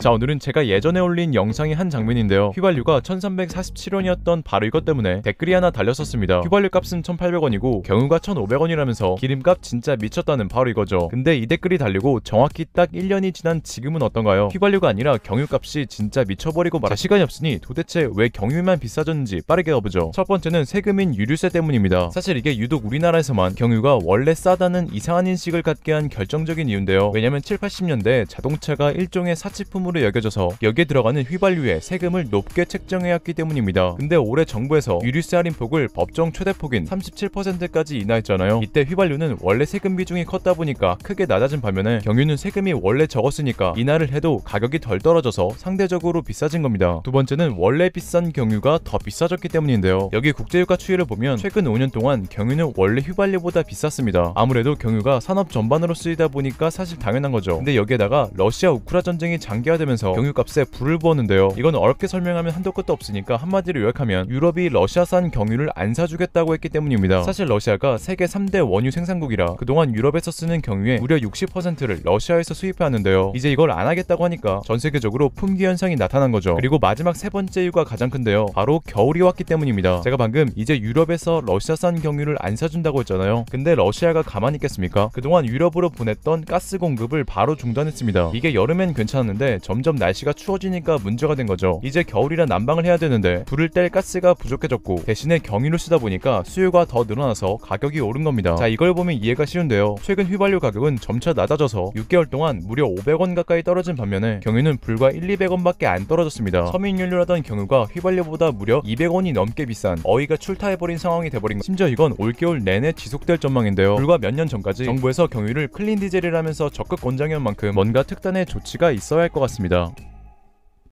자 오늘은 제가 예전에 올린 영상의 한 장면인데요 휘발유가 1347원이었던 바로 이것 때문에 댓글이 하나 달렸었습니다 휘발유 값은 1800원이고 경유가 1500원이라면서 기름값 진짜 미쳤다는 바로 이거죠 근데 이 댓글이 달리고 정확히 딱 1년이 지난 지금은 어떤가요 휘발유가 아니라 경유값이 진짜 미쳐버리고 말아 시간이 없으니 도대체 왜 경유만 비싸졌는지 빠르게 가보죠 첫 번째는 세금인 유류세 때문입니다 사실 이게 유독 우리나라에서만 경유가 원래 싸다는 이상한 인식을 갖게 한 결정적인 이유인데요 왜냐면 7, 80년대 자동차가 일종의 사치품 폐기물로 여겨져서 여기에 들어가는 휘발유의 세금을 높게 책정해왔기 때문입니다. 근데 올해 정부에서 유류세 할인폭을 법정 최대폭인 37%까지 인하했잖아요. 이때 휘발유는 원래 세금 비중이 컸다 보니까 크게 낮아진 반면에 경유는 세금이 원래 적었으니까 인하를 해도 가격이 덜 떨어져서 상대적으로 비싸진 겁니다. 두 번째는 원래 비싼 경유가 더 비싸졌기 때문인데요. 여기 국제유가 추이를 보면 최근 5년 동안 경유는 원래 휘발유보다 비쌌습니다. 아무래도 경유가 산업 전반으로 쓰이다 보니까 사실 당연한 거죠. 근데 여기에다가 러시아 우크라 전쟁이 장기화 되면서 경유값에 불을 부었는데요 이건 어렵게 설명하면 한도 끝도 없으니까 한마디로 요약하면 유럽이 러시아산 경유를 안 사주겠다고 했기 때문입니다. 사실 러시아가 세계 3대 원유 생산국이라 그동안 유럽에서 쓰는 경유의 무려 60%를 러시아에서 수입해왔는데요. 이제 이걸 안 하겠다고 하니까 전 세계적으로 품귀 현상이 나타난 거죠. 그리고 마지막 세 번째 이유가 가장 큰데요. 바로 겨울이 왔기 때문입니다. 제가 방금 이제 유럽에서 러시아산 경유를 안 사준다고 했잖아요. 근데 러시아가 가만히 있겠습니까? 그동안 유럽으로 보냈던 가스 공급을 바로 중단했습니다. 이게 여름엔 괜찮았는데 점점 날씨가 추워지니까 문제가 된 거죠. 이제 겨울이라 난방을 해야 되는데 불을 뗄 가스가 부족해졌고 대신에 경유를 쓰다 보니까 수요가 더 늘어나서 가격이 오른 겁니다. 자 이걸 보면 이해가 쉬운데요. 최근 휘발유 가격은 점차 낮아져서 6개월 동안 무려 500원 가까이 떨어진 반면에 경유는 불과 1, 200원밖에 안 떨어졌습니다. 서민연료라던 경유가 휘발유보다 무려 200원이 넘게 비싼 어이가 출타해버린 상황이 돼버린 심지어 이건 올겨울 내내 지속될 전망인데요. 불과 몇 년 전까지 정부에서 경유를 클린 디젤이라면서 적극 권장해온 만큼 뭔가 특단의 조치가 있어야 할 것 같습니다. 있습니다.